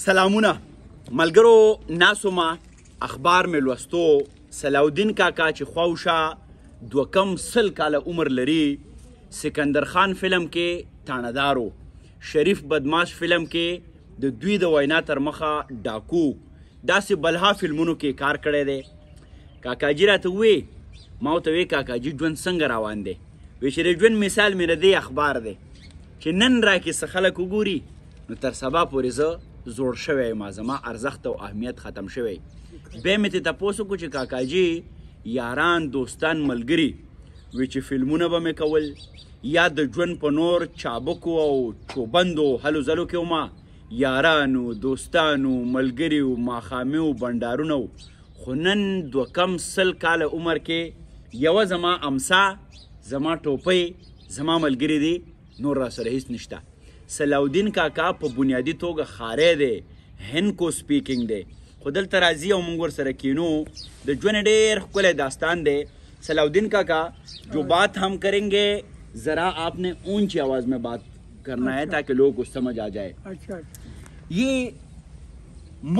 سلامونه ملګرو ناسوما اخبار مې لوستو سلاودین کاکا چې خواوشه دو کم سل کاله عمر لري سکندر خان فلم کې تانادارو شریف بدماش فلم کې د دوی د وینا تر مخه ډاکو داسې بلها فلمونو کې کار کړی دی کاکا جی راته وې ما ورته وې کاکا جی ژوند څنګه روان دی وې شریف ژوند مثال مې نه دی اخبار دی چې نن راکې څه خلک وګوري نو تر سبا پورې زه زوړ شوی ما زما ارزښت او اهمیت ختم شوی به مې ته تاسو کو چې کاکاجی یاران دوستان ملګری وی چې فلمونه به مې کول یا د ژوند په نور چابکو او چوبندو هلو زلو کې ما یارانو دوستانو ملګری او ماخامه او بندارونو خنن دو کم سل کال عمر کې یو زما امسا زما ټوپۍ زما ملګری دی نور را سره هیڅ نشته سلاودین کاکا په बुनियादी तो خارې दे هنکو को स्पीकिंग दे دلته तराजी او موږ سره کینو د ژوند ډېر ښکلی داستان सलाउद्दीन काका जो बात हम करेंगे ज़रा आपने ऊंची आवाज़ में बात करना है ताकि लोगों को समझ आ जाए अच्छा ये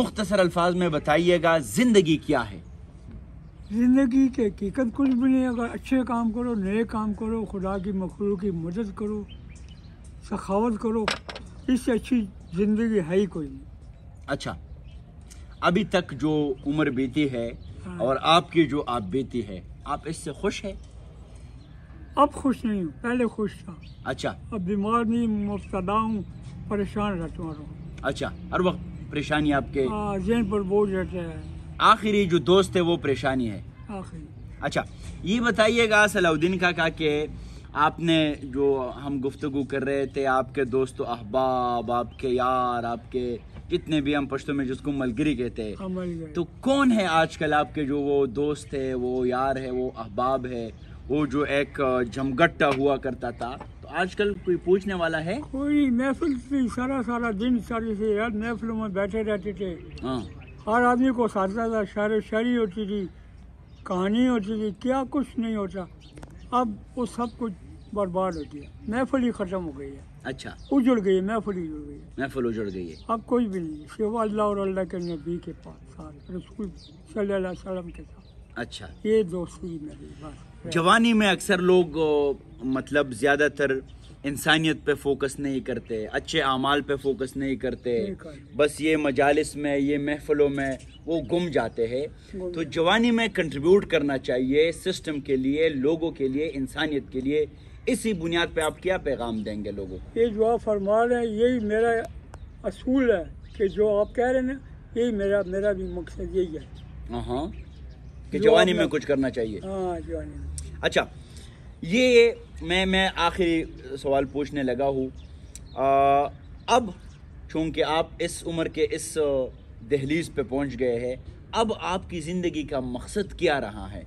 मुख्तसर अल्फाज में बताइएगा ज़िंदगी क्या है ज़िंदगी के हकीकत कुछ भी नहीं अगर अच्छे काम करो नए काम करो खुदा की मखलू की मदद करो सखावत करो इससे अच्छी ज़िंदगी है ही कोई नहीं अच्छा अभी तक जो उम्र बीती है हाँ। और आपकी जो आप बीती है आप इससे खुश है अब खुश नहीं हूँ पहले खुश था अच्छा अब बीमार नहीं मुबतदा हूँ परेशान रहता हूँ अच्छा हर वक्त परेशानी आपके हाँ, जेन पर बोझ रहता है आखिरी जो दोस्त है वो परेशानी है आखिरी अच्छा ये बताइएगा सलाउद्दीन का काका के आपने जो हम गुफ्तु कर रहे थे आपके दोस्त तो अहबाब आपके यार आपके जितने भी हम पश्तों में जिसको मलगिरी कहते हैं तो कौन है आजकल आपके जो वो दोस्त है वो यार है वो अहबाब है वो जो एक जमगट्टा हुआ करता था तो आजकल कोई पूछने वाला है कोई महफिल थी सारा सारा दिन सारी से यार महफिलों में बैठे रहते थे हाँ। हर आदमी को सारा था शायर शायरी होती थी कहानी होती थी क्या कुछ नहीं होता अब वो सब कुछ बर्बाद हो गया महफल ही ख़त्म हो गई है अच्छा उजड़ गई है महफल ही उजड़ गई है महफल उजड़ गई है अब कोई भी नहीं सिवा अल्लाह और अल्लाह के नबी के पास रसूल के साथ अच्छा ये दोस्ती मेरी बस जवानी में अक्सर लोग मतलब ज़्यादातर इंसानियत पे फोकस नहीं करते अच्छे अमाल पे फोकस नहीं करते बस ये मजालस में ये महफलों में वो गुम जाते हैं तो जवानी में कंट्रीब्यूट करना चाहिए सिस्टम के लिए लोगों के लिए इंसानियत के लिए इसी बुनियाद पे आप क्या पैगाम देंगे लोगों को ये जो आप फरमा रहे हैं यही मेरा असूल है कि जो आप कह रहे हैं यही मेरा मेरा भी मकसद यही है कि जवानी में कुछ करना चाहिए हाँ जवानी अच्छा ये मैं मैं आखिरी सवाल पूछने लगा हूँ अब चूँकि आप इस उम्र के इस दहलीज पे पहुँच गए हैं अब आपकी ज़िंदगी का मकसद क्या रहा है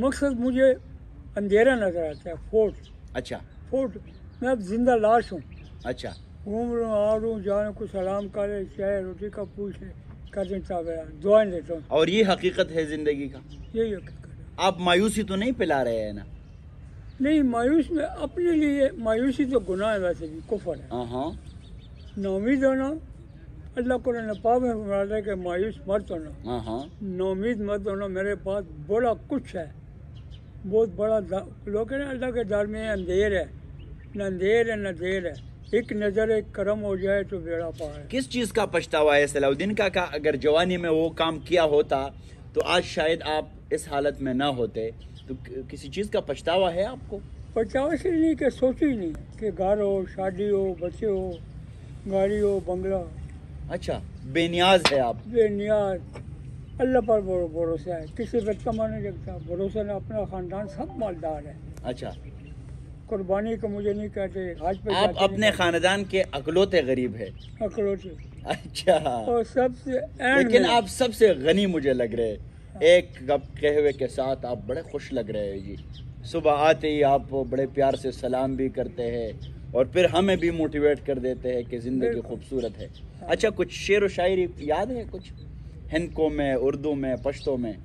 मकसद मुझे अंधेरा नज़र आता है फोर्ट अच्छा फोर्ट मैं अब जिंदा लाश हूँ अच्छा घूम रहा आ रहा हूँ को सलाम करे चाहे रोटी का पूछ ले कदम चावेरा दुआएं देता हूँ और ये हकीकत है ज़िंदगी का यही हकीकत आप मायूसी तो नहीं पिला रहे हैं ना नहीं मायूस में अपने लिए मायूसी तो गुनाह है वैसे भी कुफर है हाँ। नौमीद होना तो अल्लाह को पाक में फरमाता है कि मायूस मत तो होना हाँ, हाँ। नौमीद मत तो होना मेरे पास बड़ा कुछ है बहुत बड़ा लोग कह रहे हैं अल्लाह के दर में अंधेर है न अंधेर है न देर है एक नज़र एक करम हो जाए तो बेड़ा है किस चीज़ का पछतावा है सलाउद्दीन का, का अगर जवानी में वो काम किया होता तो आज शायद आप इस हालत में ना होते तो किसी चीज़ का पछतावा है आपको पछतावा से नहीं कि सोच ही नहीं कि घर हो शादी हो बच्चे हो गाड़ी हो बंगला अच्छा बेनियाज है आप बेनियाज अल्लाह पर भरोसा है किसी पर कमा नहीं लगता भरोसा ना अपना खानदान सब मालदार है अच्छा कुर्बानी को मुझे नहीं कहते आज पे आप अपने खानदान के अकलौते गरीब है अकलौते अच्छा और सबसे लेकिन आप सबसे गनी मुझे लग रहे हैं एक कप कहवे के साथ आप बड़े खुश लग रहे हैं जी सुबह आते ही आप बड़े प्यार से सलाम भी करते हैं और फिर हमें भी मोटिवेट कर देते हैं कि ज़िंदगी खूबसूरत है हाँ। अच्छा कुछ शेर व शायरी याद है कुछ हिंदो में उर्दू में पश्तों में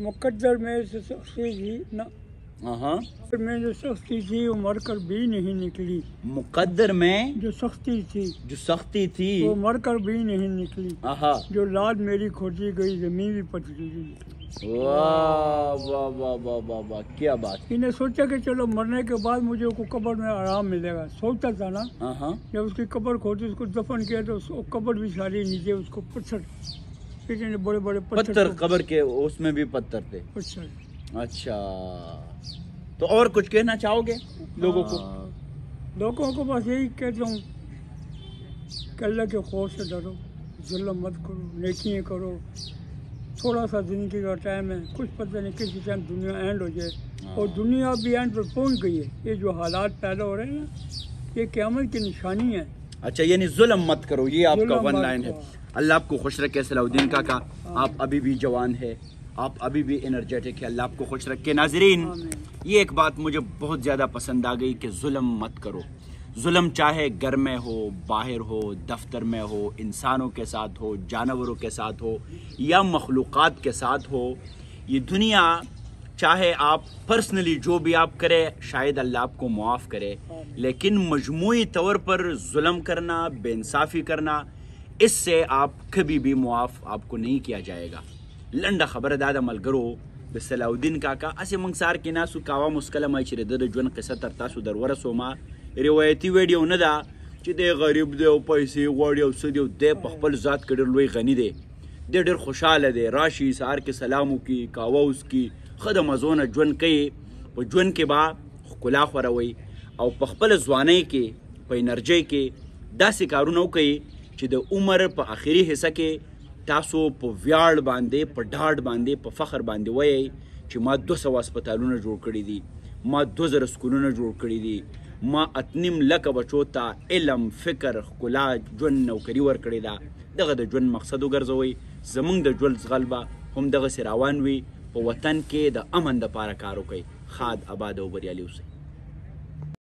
मुकद्दर में जी ना Uh-huh. में जो सख्ती थी वो मरकर भी नहीं निकली मुकद्दर में जो सख्ती थी जो सख्ती थी वो मरकर भी नहीं निकली जो लाद मेरी खोजी गई जमीन भी पटरी गई क्या बात इन्हें सोचा कि चलो मरने के बाद मुझे उसको कब्र में आराम मिलेगा सोचता था ना जब उसकी कब्र खोदी उसको दफन किया तो उसको कब्र भी सारी नीचे उसको पत्थर बड़े बड़े पत्थर कब्र के उसमें भी पत्थर थे पत्थर अच्छा तो और कुछ कहना चाहोगे लोगों को हाँ। लोगों को बस यही कहता हूँ कि अल्लाह के खौफ से डरो जुल्म मत करो नेकियाँ करो थोड़ा सा ज़िंदगी का टाइम है कुछ पता नहीं किसी टाइम दुनिया एंड हो जाए हाँ। और दुनिया भी एंड पर पहुँच गई है ये जो हालात पैदा हो रहे हैं ना ये क्यामत की निशानी है अच्छा यानी जुल्म मत करो ये आपका वन लाइन है अल्लाह आपको खुश रखे सलाउद्दीन का, का हाँ। आप अभी भी जवान है आप अभी भी एनर्जेटिक है अल्लाह आपको खुश रखे नाजरीन ये एक बात मुझे बहुत ज़्यादा पसंद आ गई कि जुल्म मत करो जुल्म चाहे घर में हो बाहर हो दफ्तर में हो इंसानों के साथ हो जानवरों के साथ हो या मखलूक़ के साथ हो ये दुनिया चाहे आप पर्सनली जो भी आप करें शायद अल्लाह आपको मुआफ़ करे लेकिन मजमू तौर पर जुल्म करना बेानसाफ़ी करना इससे आप कभी भी मुआफ़ आपको नहीं किया जाएगा لنډه خبره دا د ملګرو د صلاح الدین کاکا اسې موږ سار کې ناسو کاوه مسکله مې چې د ژوند قصه تر تاسو در ورسومه روایتي ویډیو نه ده چې د غریب دی او پیسې غواړي او څه دی د په خپل ذات کې ډېر لوی غنی دی د ډېر خوشاله دی راشي سار کې سلام وکي کاوه وسکي ښه د مزونه ژوند کوي په ژوند کې به ښکلا خوروي او په خپل ځوانۍ کې په انرژۍ کې داسې کارونه کوي چې د عمر په آخري حصہ کې تاسو په ویاړ باندې په ډاډ باندې په فخر باندې وایي چې ما 200 هسپتالونه جوړ کړی دي ما 2000 سکولونه جوړ کړی دي ما اتنیم لکه بچو ته علم فکر ښکلا جون نوکری ورکړی ده دغه د جون مقصد وګرځوي زمونږ د جول غلبه هم دغه سراوان وي په وطن کې د امن د پاره کار وکړي خاد آباد او بریالي اوسئ